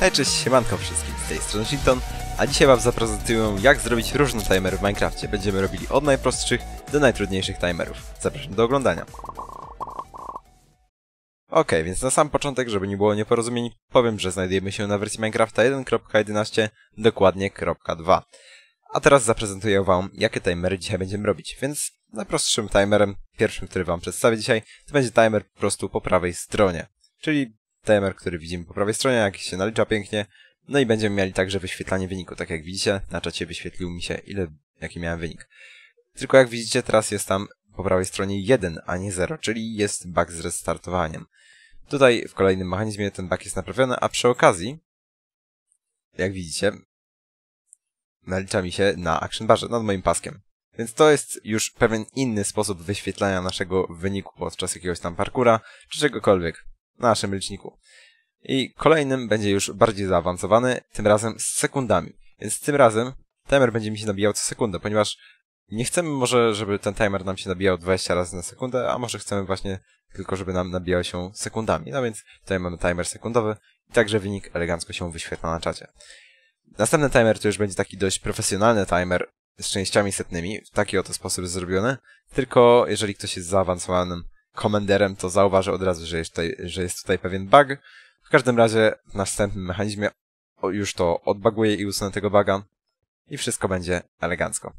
Hej, cześć, siemanko wszystkim, z tej strony Shilton, a dzisiaj wam zaprezentuję jak zrobić różne timery w Minecrafcie. Będziemy robili od najprostszych do najtrudniejszych timerów. Zapraszam do oglądania. Ok, więc na sam początek, żeby nie było nieporozumień, powiem, że znajdujemy się na wersji Minecrafta 1.11, dokładnie .2. A teraz zaprezentuję wam, jakie timery dzisiaj będziemy robić, więc najprostszym timerem, pierwszym, który wam przedstawię dzisiaj, to będzie timer po prostu po prawej stronie. Czyli TMR, który widzimy po prawej stronie, jak się nalicza pięknie. No i będziemy mieli także wyświetlanie wyniku. Tak jak widzicie, na czacie wyświetlił mi się, ile, jaki miałem wynik. Tylko jak widzicie, teraz jest tam po prawej stronie 1, a nie 0, czyli jest bug z restartowaniem. Tutaj w kolejnym mechanizmie ten bug jest naprawiony, a przy okazji, jak widzicie, nalicza mi się na action barze nad moim paskiem. Więc to jest już pewien inny sposób wyświetlania naszego wyniku podczas jakiegoś tam parkura, czy czegokolwiek na naszym liczniku. I kolejnym będzie już bardziej zaawansowany, tym razem z sekundami. Więc tym razem timer będzie mi się nabijał co sekundę, ponieważ nie chcemy może, żeby ten timer nam się nabijał 20 razy na sekundę, a może chcemy właśnie tylko, żeby nam nabijał się sekundami. No więc tutaj mamy timer sekundowy i także wynik elegancko się wyświetla na czacie. Następny timer to już będzie taki dość profesjonalny timer z częściami setnymi, w taki oto sposób zrobiony, tylko jeżeli ktoś jest zaawansowanym komenderem, to zauważy od razu, że jest tutaj, że jest tutaj pewien bug. W każdym razie w następnym mechanizmie już to odbaguje i usunę tego buga i wszystko będzie elegancko.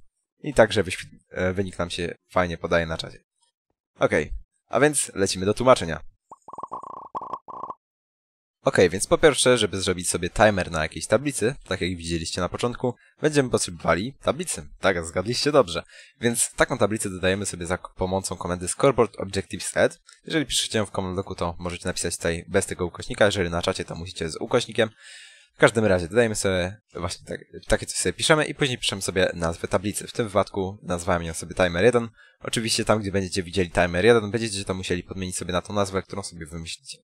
I także e, wynik nam się fajnie podaje na czasie. Ok, a więc lecimy do tłumaczenia. Ok, więc po pierwsze, żeby zrobić sobie timer na jakiejś tablicy, tak jak widzieliście na początku, będziemy potrzebowali tablicy. Tak, zgadliście dobrze. Więc taką tablicę dodajemy sobie za pomocą komendy scoreboard objectives add. Jeżeli piszecie ją w komendoku, to możecie napisać tutaj bez tego ukośnika, jeżeli na czacie, to musicie z ukośnikiem. W każdym razie dodajemy sobie właśnie tak, takie coś sobie piszemy i później piszemy sobie nazwę tablicy. W tym wypadku nazwałem ją sobie timer 1. Oczywiście tam, gdzie będziecie widzieli timer 1, będziecie to musieli podmienić sobie na tą nazwę, którą sobie wymyślicie.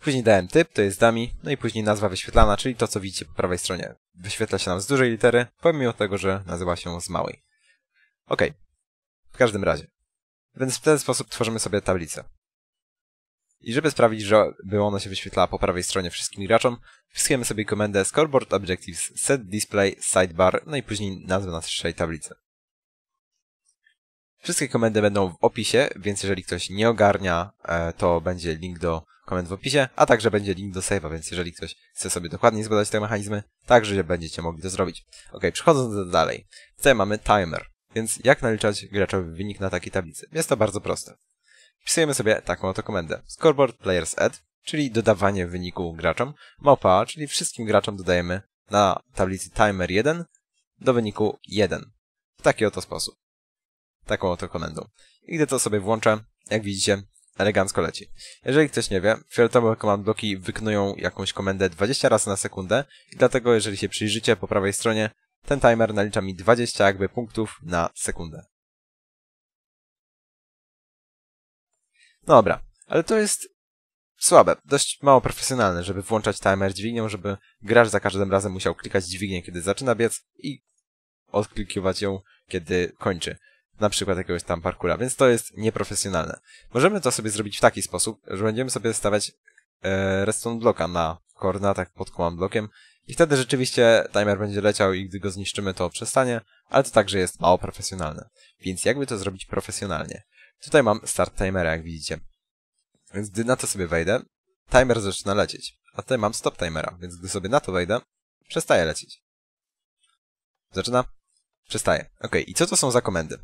Później dałem typ, to jest dummy, no i później nazwa wyświetlana, czyli to co widzicie po prawej stronie. Wyświetla się nam z dużej litery, pomimo tego, że nazywa się z małej. Ok. W każdym razie. Więc w ten sposób tworzymy sobie tablicę. I żeby sprawić, żeby ona się wyświetlała po prawej stronie wszystkim graczom, wpisujemy sobie komendę scoreboard objectives set display sidebar, no i później nazwę naszej tablicy. Wszystkie komendy będą w opisie, więc jeżeli ktoś nie ogarnia, e, to będzie link do komend w opisie, a także będzie link do save'a, więc jeżeli ktoś chce sobie dokładnie zbadać te mechanizmy, także będziecie mogli to zrobić. Ok, przechodząc dalej. Tutaj mamy timer, więc jak naliczać graczowy wynik na takiej tablicy? Jest to bardzo proste. Wpisujemy sobie taką oto komendę. Scoreboard players add, czyli dodawanie wyniku graczom. Mopa, czyli wszystkim graczom dodajemy na tablicy timer 1 do wyniku 1. W taki oto sposób taką oto komendą. I gdy to sobie włączę, jak widzicie, elegancko leci. Jeżeli ktoś nie wie, fioletowe command bloki wykonują jakąś komendę 20 razy na sekundę i dlatego jeżeli się przyjrzycie po prawej stronie, ten timer nalicza mi 20 jakby punktów na sekundę. No Dobra, ale to jest słabe, dość mało profesjonalne, żeby włączać timer dźwignią, żeby gracz za każdym razem musiał klikać dźwignię, kiedy zaczyna biec i odklikiwać ją, kiedy kończy na przykład jakiegoś tam parkura, więc to jest nieprofesjonalne. Możemy to sobie zrobić w taki sposób, że będziemy sobie stawiać e, redstone bloka na koordynatach pod command blokiem i wtedy rzeczywiście timer będzie leciał i gdy go zniszczymy to przestanie, ale to także jest mało profesjonalne. Więc jakby to zrobić profesjonalnie? Tutaj mam start timera, jak widzicie. Więc gdy na to sobie wejdę, timer zaczyna lecieć. A tutaj mam stop timera, więc gdy sobie na to wejdę, przestaje lecieć. Zaczyna? Przestaje. Ok, i co to są za komendy?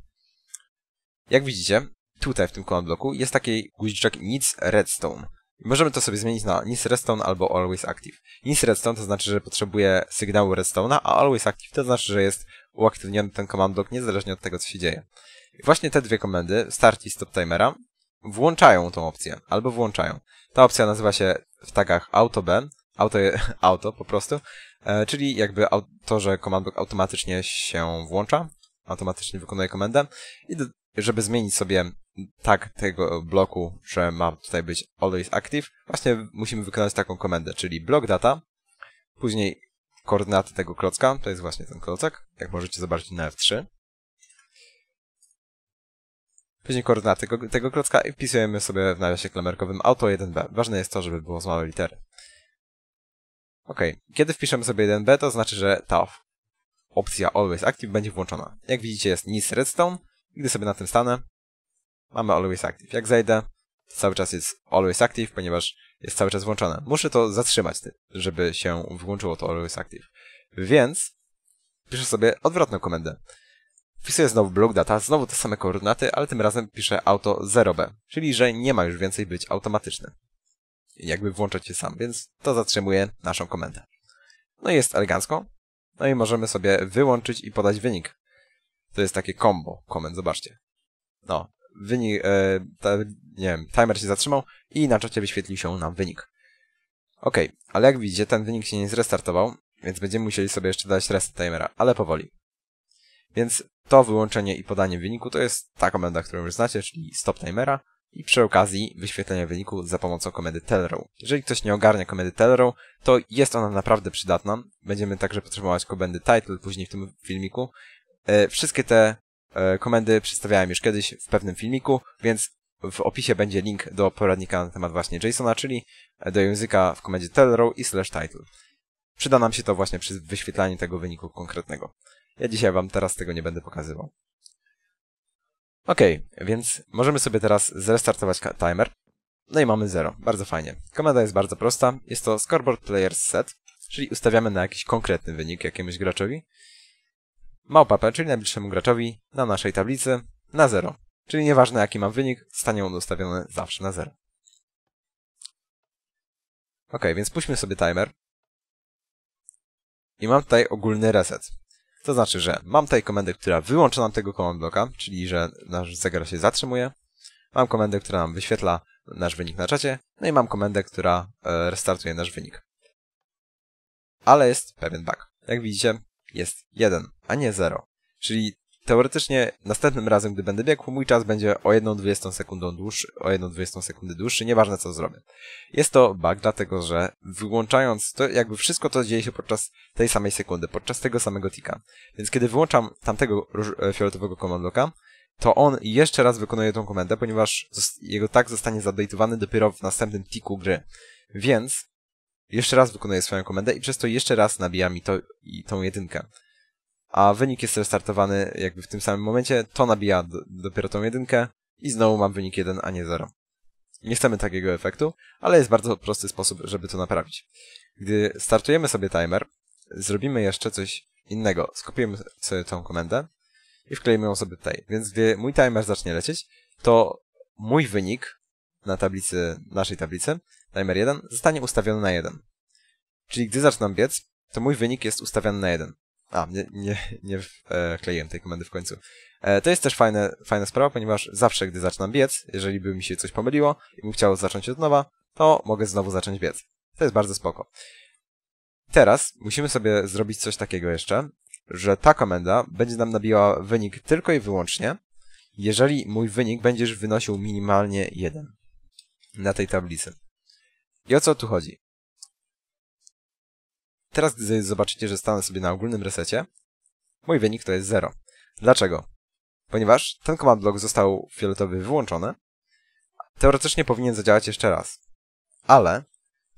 Jak widzicie, tutaj w tym command bloku jest taki guziczek nic redstone. Możemy to sobie zmienić na nic redstone albo always active. Nic redstone to znaczy, że potrzebuje sygnału redstone'a, a always active to znaczy, że jest uaktywniony ten command block niezależnie od tego, co się dzieje. I właśnie te dwie komendy, start i stop timera, włączają tą opcję, albo włączają. Ta opcja nazywa się w tagach auto b, auto, auto po prostu, e, czyli jakby to, że command block automatycznie się włącza, automatycznie wykonuje komendę i do, żeby zmienić sobie tak tego bloku, że ma tutaj być always active, właśnie musimy wykonać taką komendę, czyli block data, później koordynaty tego klocka, to jest właśnie ten klocek, jak możecie zobaczyć na F3. Później koordynaty tego, tego klocka i wpisujemy sobie w nawiasie klamerkowym auto 1b. Ważne jest to, żeby było z małej litery. Ok, kiedy wpiszemy sobie 1b, to znaczy, że ta opcja always active będzie włączona. Jak widzicie jest nic redstone, gdy sobie na tym stanę, mamy Always Active. Jak zejdę, to cały czas jest Always Active, ponieważ jest cały czas włączone. Muszę to zatrzymać, żeby się włączyło to Always Active. Więc piszę sobie odwrotną komendę. Wpisuję znowu blok data, znowu te same koordynaty, ale tym razem piszę auto 0b, czyli że nie ma już więcej być automatyczny. Jakby włączać się sam, więc to zatrzymuje naszą komendę. No i jest elegancko. No i możemy sobie wyłączyć i podać wynik. To jest takie combo komend, zobaczcie. No, wynik, e, ta, nie wiem, timer się zatrzymał i na czacie wyświetlił się nam wynik. Ok, ale jak widzicie, ten wynik się nie zrestartował, więc będziemy musieli sobie jeszcze dać rest timera, ale powoli. Więc to wyłączenie i podanie wyniku to jest ta komenda, którą już znacie, czyli stop timera i przy okazji wyświetlenie wyniku za pomocą komendy telrow. Jeżeli ktoś nie ogarnia komendy telrow, to jest ona naprawdę przydatna. Będziemy także potrzebować komendy title później w tym filmiku, E, wszystkie te e, komendy przedstawiałem już kiedyś w pewnym filmiku, więc w opisie będzie link do poradnika na temat właśnie JSONa, czyli do języka w komendzie tellrow i slash title. Przyda nam się to właśnie przy wyświetlaniu tego wyniku konkretnego. Ja dzisiaj wam teraz tego nie będę pokazywał. Ok, więc możemy sobie teraz zrestartować timer. No i mamy 0. Bardzo fajnie. Komenda jest bardzo prosta. Jest to scoreboard players set, czyli ustawiamy na jakiś konkretny wynik jakiemuś graczowi małpa.pl, czyli najbliższemu graczowi na naszej tablicy na 0. Czyli nieważne jaki mam wynik, stanie on ustawiony zawsze na 0. Ok, więc puśćmy sobie timer. I mam tutaj ogólny reset. To znaczy, że mam tutaj komendę, która wyłącza nam tego command bloka, czyli że nasz zegar się zatrzymuje. Mam komendę, która nam wyświetla nasz wynik na czacie. No i mam komendę, która e, restartuje nasz wynik. Ale jest pewien bug. Jak widzicie, jest 1, a nie 0. Czyli teoretycznie następnym razem, gdy będę biegł, mój czas będzie o 1,20 sekundę dłuższy, o 1,20 sekundy dłuższy, nieważne co zrobię. Jest to bug, dlatego że wyłączając to, jakby wszystko to dzieje się podczas tej samej sekundy, podczas tego samego tika. Więc kiedy wyłączam tamtego e, fioletowego komandloka, to on jeszcze raz wykonuje tą komendę, ponieważ jego tak zostanie zadejtowany dopiero w następnym tiku gry. Więc jeszcze raz wykonuję swoją komendę i przez to jeszcze raz nabija mi to, i tą jedynkę. A wynik jest restartowany jakby w tym samym momencie, to nabija dopiero tą jedynkę i znowu mam wynik 1, a nie 0. Nie chcemy takiego efektu, ale jest bardzo prosty sposób, żeby to naprawić. Gdy startujemy sobie timer, zrobimy jeszcze coś innego. Skopiujemy sobie tą komendę i wklejmy ją sobie tutaj. Więc gdy mój timer zacznie lecieć, to mój wynik na tablicy, naszej tablicy, timer 1, zostanie ustawiony na 1. Czyli gdy zaczynam biec, to mój wynik jest ustawiony na 1. A, nie, nie, nie e, tej komendy w końcu. E, to jest też fajne, fajna sprawa, ponieważ zawsze, gdy zaczynam biec, jeżeli by mi się coś pomyliło i bym chciał zacząć od nowa, to mogę znowu zacząć biec. To jest bardzo spoko. Teraz musimy sobie zrobić coś takiego jeszcze, że ta komenda będzie nam nabijała wynik tylko i wyłącznie, jeżeli mój wynik już wynosił minimalnie 1 na tej tablicy. I o co tu chodzi? Teraz, gdy zobaczycie, że stanę sobie na ogólnym resecie, mój wynik to jest 0. Dlaczego? Ponieważ ten command block został fioletowy wyłączony, teoretycznie powinien zadziałać jeszcze raz. Ale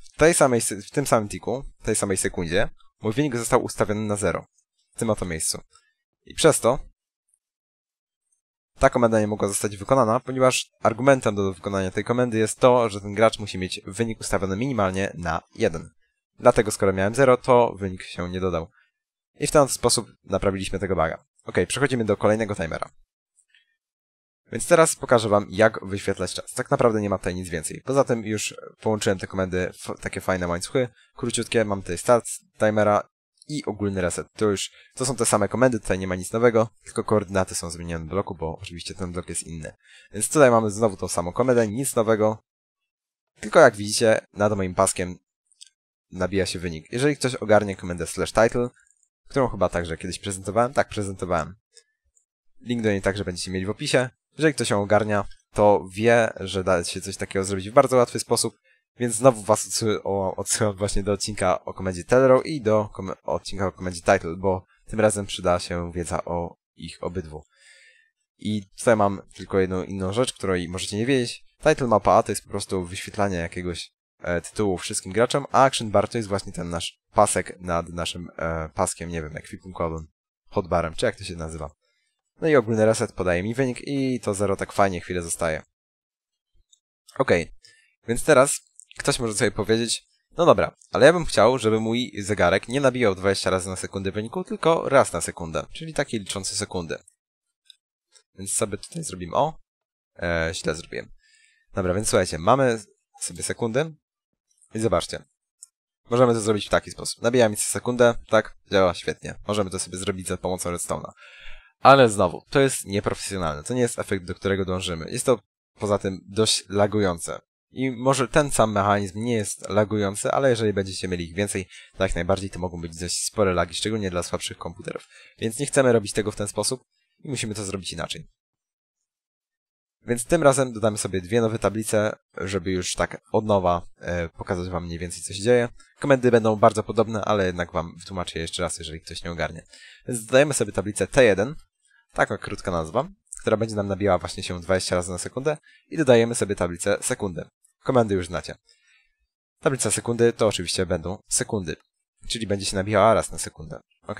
w, tej samej, w tym samym tiku, w tej samej sekundzie, mój wynik został ustawiony na 0. W tym oto miejscu. I przez to ta komenda nie mogła zostać wykonana, ponieważ argumentem do wykonania tej komendy jest to, że ten gracz musi mieć wynik ustawiony minimalnie na 1. Dlatego skoro miałem 0, to wynik się nie dodał. I w ten sposób naprawiliśmy tego baga. Ok, przechodzimy do kolejnego timera. Więc teraz pokażę Wam, jak wyświetlać czas. Tak naprawdę nie ma tutaj nic więcej. Poza tym już połączyłem te komendy w takie fajne łańcuchy. Króciutkie, mam tutaj start timera i ogólny reset. To już, to są te same komendy, tutaj nie ma nic nowego, tylko koordynaty są zmienione w bloku, bo oczywiście ten blok jest inny. Więc tutaj mamy znowu tą samą komendę, nic nowego, tylko jak widzicie, nad moim paskiem nabija się wynik. Jeżeli ktoś ogarnie komendę slash title, którą chyba także kiedyś prezentowałem, tak prezentowałem. Link do niej także będziecie mieli w opisie. Jeżeli ktoś ją ogarnia, to wie, że da się coś takiego zrobić w bardzo łatwy sposób, więc znowu was odsyłam właśnie do odcinka o komedii Telrow i do odcinka o komedii Title, bo tym razem przyda się wiedza o ich obydwu. I tutaj mam tylko jedną inną rzecz, której możecie nie wiedzieć. Title mapa A to jest po prostu wyświetlanie jakiegoś e, tytułu wszystkim graczom, a action bar to jest właśnie ten nasz pasek nad naszym e, paskiem, nie wiem, ekwipunkowym, hotbarem, czy jak to się nazywa. No i ogólny reset podaje mi wynik i to zero tak fajnie chwilę zostaje. Ok, więc teraz Ktoś może sobie powiedzieć, no dobra, ale ja bym chciał, żeby mój zegarek nie nabijał 20 razy na sekundę wyniku, tylko raz na sekundę, czyli takie liczące sekundy. Więc sobie tutaj zrobimy, o, e, źle zrobiłem. Dobra, więc słuchajcie, mamy sobie sekundę i zobaczcie. Możemy to zrobić w taki sposób. Nabija mi sekundę, tak, działa świetnie. Możemy to sobie zrobić za pomocą redstone'a. Ale znowu, to jest nieprofesjonalne, to nie jest efekt, do którego dążymy. Jest to poza tym dość lagujące. I może ten sam mechanizm nie jest lagujący, ale jeżeli będziecie mieli ich więcej, to jak najbardziej to mogą być dość spore lagi, szczególnie dla słabszych komputerów. Więc nie chcemy robić tego w ten sposób i musimy to zrobić inaczej. Więc tym razem dodamy sobie dwie nowe tablice, żeby już tak od nowa e, pokazać Wam mniej więcej co się dzieje. Komendy będą bardzo podobne, ale jednak Wam wytłumaczę je jeszcze raz, jeżeli ktoś nie ogarnie. Więc dodajemy sobie tablicę T1, taka krótka nazwa, która będzie nam nabijała właśnie się 20 razy na sekundę i dodajemy sobie tablicę sekundy. Komendy już znacie. Tablica sekundy to oczywiście będą sekundy, czyli będzie się nabijała raz na sekundę. OK.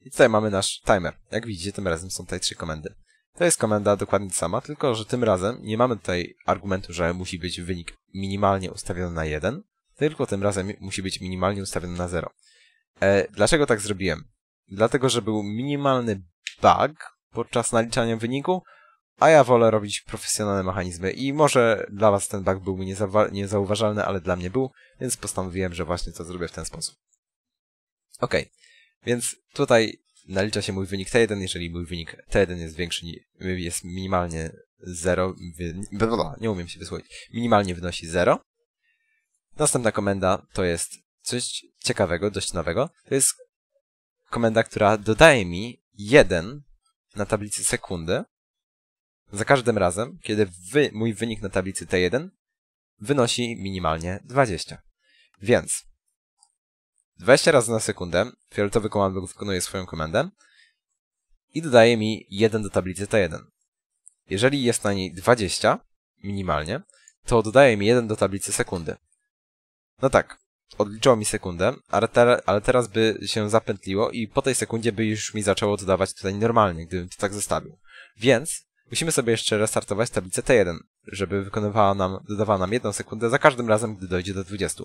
I tutaj mamy nasz timer. Jak widzicie, tym razem są tutaj trzy komendy. To jest komenda dokładnie sama, tylko że tym razem nie mamy tutaj argumentu, że musi być wynik minimalnie ustawiony na 1, tylko tym razem musi być minimalnie ustawiony na 0. E, dlaczego tak zrobiłem? Dlatego, że był minimalny bug podczas naliczania wyniku, a ja wolę robić profesjonalne mechanizmy i może dla was ten bug byłby niezauważalny, ale dla mnie był, więc postanowiłem, że właśnie to zrobię w ten sposób. Ok, więc tutaj nalicza się mój wynik T1, jeżeli mój wynik T1 jest większy, jest minimalnie 0, nie umiem się wysłuchać, minimalnie wynosi 0. Następna komenda to jest coś ciekawego, dość nowego, to jest komenda, która dodaje mi 1 na tablicy sekundy, za każdym razem, kiedy wy, mój wynik na tablicy T1 wynosi minimalnie 20. Więc 20 razy na sekundę fioletowy komandor wykonuje swoją komendę i dodaje mi 1 do tablicy T1. Jeżeli jest na niej 20 minimalnie, to dodaje mi 1 do tablicy sekundy. No tak, odliczało mi sekundę, ale, ter ale, teraz by się zapętliło i po tej sekundzie by już mi zaczęło dodawać tutaj normalnie, gdybym to tak zostawił. Więc Musimy sobie jeszcze restartować tablicę T1, żeby wykonywała nam, dodawała nam jedną sekundę za każdym razem, gdy dojdzie do 20.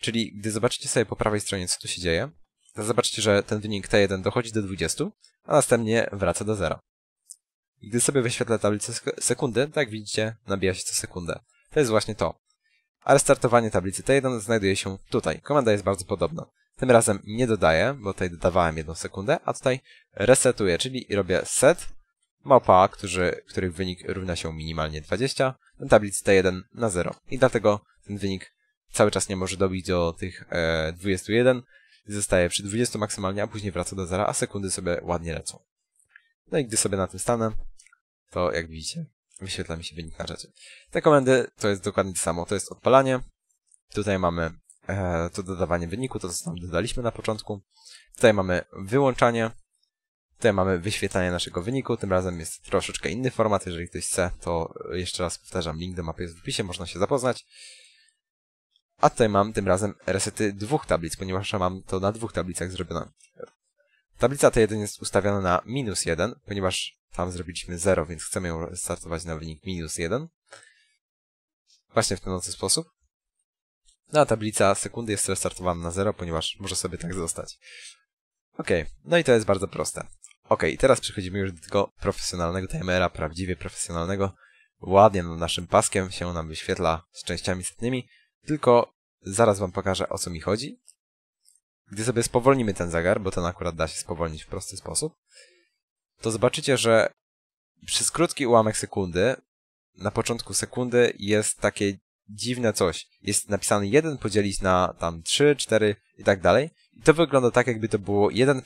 Czyli gdy zobaczycie sobie po prawej stronie, co tu się dzieje, to zobaczycie, że ten wynik T1 dochodzi do 20, a następnie wraca do 0. Gdy sobie wyświetlę tablicę sekundy, tak jak widzicie, nabija się co sekundę. To jest właśnie to. A restartowanie tablicy T1 znajduje się tutaj. Komenda jest bardzo podobna. Tym razem nie dodaję, bo tutaj dodawałem jedną sekundę, a tutaj resetuję, czyli robię set mapa, którzy, których wynik równa się minimalnie 20, ten tablic T1 na 0. I dlatego ten wynik cały czas nie może dobić do tych e, 21, zostaje przy 20 maksymalnie, a później wraca do 0, a sekundy sobie ładnie lecą. No i gdy sobie na tym stanę, to jak widzicie, wyświetla mi się wynik na rzeczy. Te komendy to jest dokładnie to samo, to jest odpalanie. Tutaj mamy e, to dodawanie wyniku, to co tam dodaliśmy na początku. Tutaj mamy wyłączanie, Tutaj mamy wyświetlanie naszego wyniku, tym razem jest troszeczkę inny format, jeżeli ktoś chce, to jeszcze raz powtarzam, link do mapy jest w opisie, można się zapoznać. A tutaj mam tym razem resety dwóch tablic, ponieważ mam to na dwóch tablicach zrobione. Tablica T1 jest ustawiona na minus 1, ponieważ tam zrobiliśmy 0, więc chcemy ją startować na wynik minus 1. Właśnie w ten ocy sposób. No a tablica sekundy jest restartowana na 0, ponieważ może sobie tak zostać. Ok, no i to jest bardzo proste. Ok, teraz przechodzimy już do tego profesjonalnego timera, prawdziwie profesjonalnego. Ładnie nad naszym paskiem się nam wyświetla z częściami setnymi, tylko zaraz wam pokażę o co mi chodzi. Gdy sobie spowolnimy ten zegar, bo ten akurat da się spowolnić w prosty sposób, to zobaczycie, że przez krótki ułamek sekundy, na początku sekundy jest takie dziwne coś. Jest napisane 1 podzielić na tam 3, 4 i tak dalej. I to wygląda tak, jakby to było 1,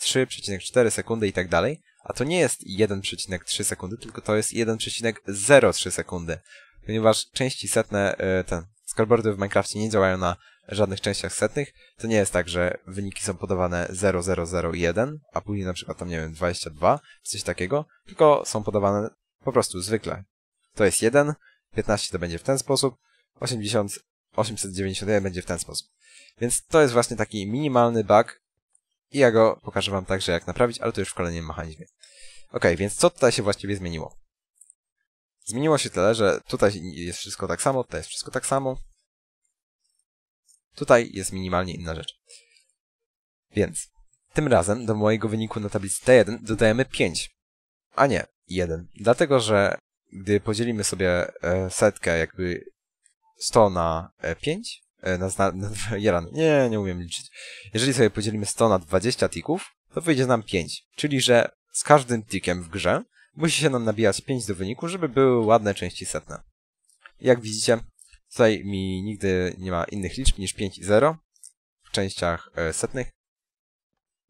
3,4 sekundy i tak dalej, a to nie jest 1,3 sekundy, tylko to jest 1,03 sekundy, ponieważ części setne, e, ten, scoreboardy w Minecraftie nie działają na żadnych częściach setnych, to nie jest tak, że wyniki są podawane 0001, a później na przykład tam, nie wiem, 22, coś takiego, tylko są podawane po prostu zwykle. To jest 1, 15 to będzie w ten sposób, 80, 891 będzie w ten sposób. Więc to jest właśnie taki minimalny bug, i ja go pokażę wam także jak naprawić, ale to już w kolejnym mechanizmie. Ok, więc co tutaj się właściwie zmieniło? Zmieniło się tyle, że tutaj jest wszystko tak samo, tutaj jest wszystko tak samo. Tutaj jest minimalnie inna rzecz. Więc tym razem do mojego wyniku na tablicy T1 dodajemy 5, a nie 1. Dlatego, że gdy podzielimy sobie e, setkę jakby 100 na 5, e, E, na, zna... Jaran, nie, nie umiem liczyć. Jeżeli sobie podzielimy 100 na 20 tików, to wyjdzie nam 5. Czyli, że z każdym tikiem w grze musi się nam nabijać 5 do wyniku, żeby były ładne części setne. Jak widzicie, tutaj mi nigdy nie ma innych liczb niż 5 i 0 w częściach e, setnych.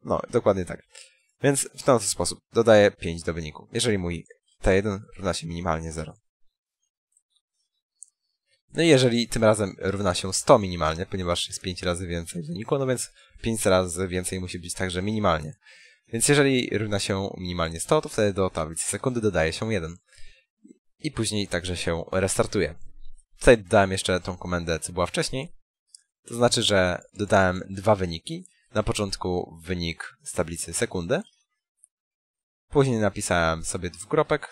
No, dokładnie tak. Więc w ten sposób dodaję 5 do wyniku, jeżeli mój T1 równa się minimalnie 0. No i jeżeli tym razem równa się 100 minimalnie, ponieważ jest 5 razy więcej w wyniku, no więc 5 razy więcej musi być także minimalnie. Więc jeżeli równa się minimalnie 100, to wtedy do tablicy sekundy dodaje się 1. I później także się restartuje. Tutaj dodałem jeszcze tą komendę, co była wcześniej. To znaczy, że dodałem dwa wyniki. Na początku wynik z tablicy sekundy. Później napisałem sobie dwukropek.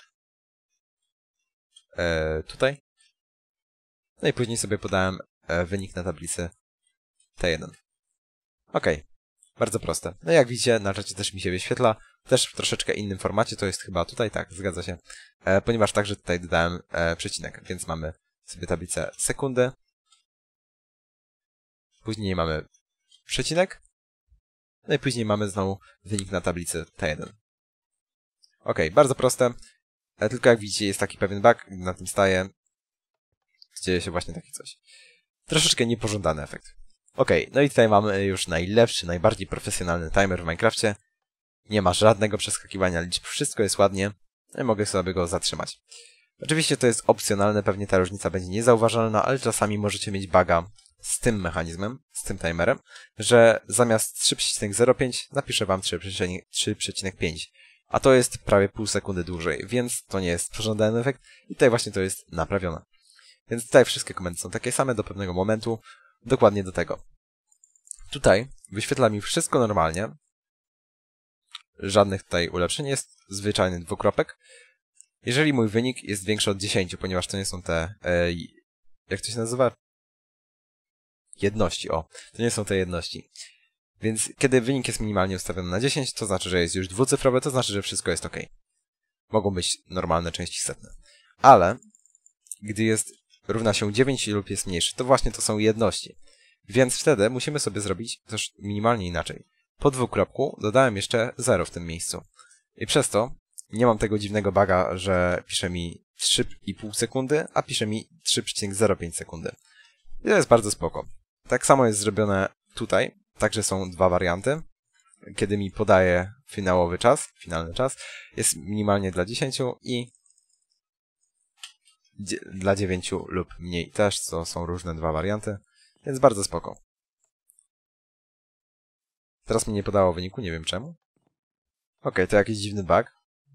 Yy, tutaj. No i później sobie podałem e, wynik na tablicy T1. Ok, bardzo proste. No jak widzicie, na czacie też mi się wyświetla, też w troszeczkę innym formacie, to jest chyba tutaj, tak, zgadza się, e, ponieważ także tutaj dodałem e, przecinek, więc mamy sobie tablicę sekundy, później mamy przecinek, no i później mamy znowu wynik na tablicy T1. Ok, bardzo proste, e, tylko jak widzicie jest taki pewien bug, na tym staję, dzieje się właśnie takie coś. Troszeczkę niepożądany efekt. Ok, no i tutaj mamy już najlepszy, najbardziej profesjonalny timer w Minecrafcie. Nie ma żadnego przeskakiwania liczb, wszystko jest ładnie. No I mogę sobie go zatrzymać. Oczywiście to jest opcjonalne, pewnie ta różnica będzie niezauważalna, ale czasami możecie mieć baga z tym mechanizmem, z tym timerem, że zamiast 3,05 napiszę wam 3,5, a to jest prawie pół sekundy dłużej, więc to nie jest pożądany efekt i tutaj właśnie to jest naprawione. Więc tutaj wszystkie komendy są takie same do pewnego momentu, dokładnie do tego. Tutaj wyświetla mi wszystko normalnie. Żadnych tutaj ulepszeń, jest zwyczajny dwukropek. Jeżeli mój wynik jest większy od 10, ponieważ to nie są te... E, jak to się nazywa? Jedności, o. To nie są te jedności. Więc kiedy wynik jest minimalnie ustawiony na 10, to znaczy, że jest już dwucyfrowy, to znaczy, że wszystko jest ok. Mogą być normalne części setne. Ale gdy jest równa się 9 lub jest mniejszy. To właśnie to są jedności. Więc wtedy musimy sobie zrobić coś minimalnie inaczej. Po dwukropku dodałem jeszcze 0 w tym miejscu. I przez to nie mam tego dziwnego baga, że pisze mi 3,5 sekundy, a pisze mi 3,05 sekundy. I to jest bardzo spoko. Tak samo jest zrobione tutaj, także są dwa warianty. Kiedy mi podaje finałowy czas, finalny czas, jest minimalnie dla 10 i dla 9 lub mniej też, co są różne dwa warianty, więc bardzo spoko. Teraz mi nie podało wyniku, nie wiem czemu. Okej, okay, to jakiś dziwny bug.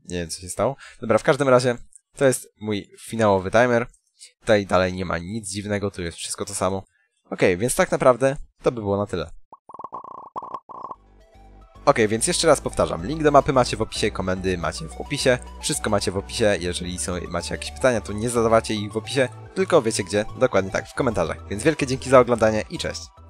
Nie wiem, co się stało. Dobra, w każdym razie to jest mój finałowy timer. Tutaj dalej nie ma nic dziwnego, tu jest wszystko to samo. Okej, okay, więc tak naprawdę to by było na tyle. Ok, więc jeszcze raz powtarzam, link do mapy macie w opisie, komendy macie w opisie, wszystko macie w opisie, jeżeli są, macie jakieś pytania, to nie zadawacie ich w opisie, tylko wiecie gdzie, dokładnie tak, w komentarzach. Więc wielkie dzięki za oglądanie i cześć!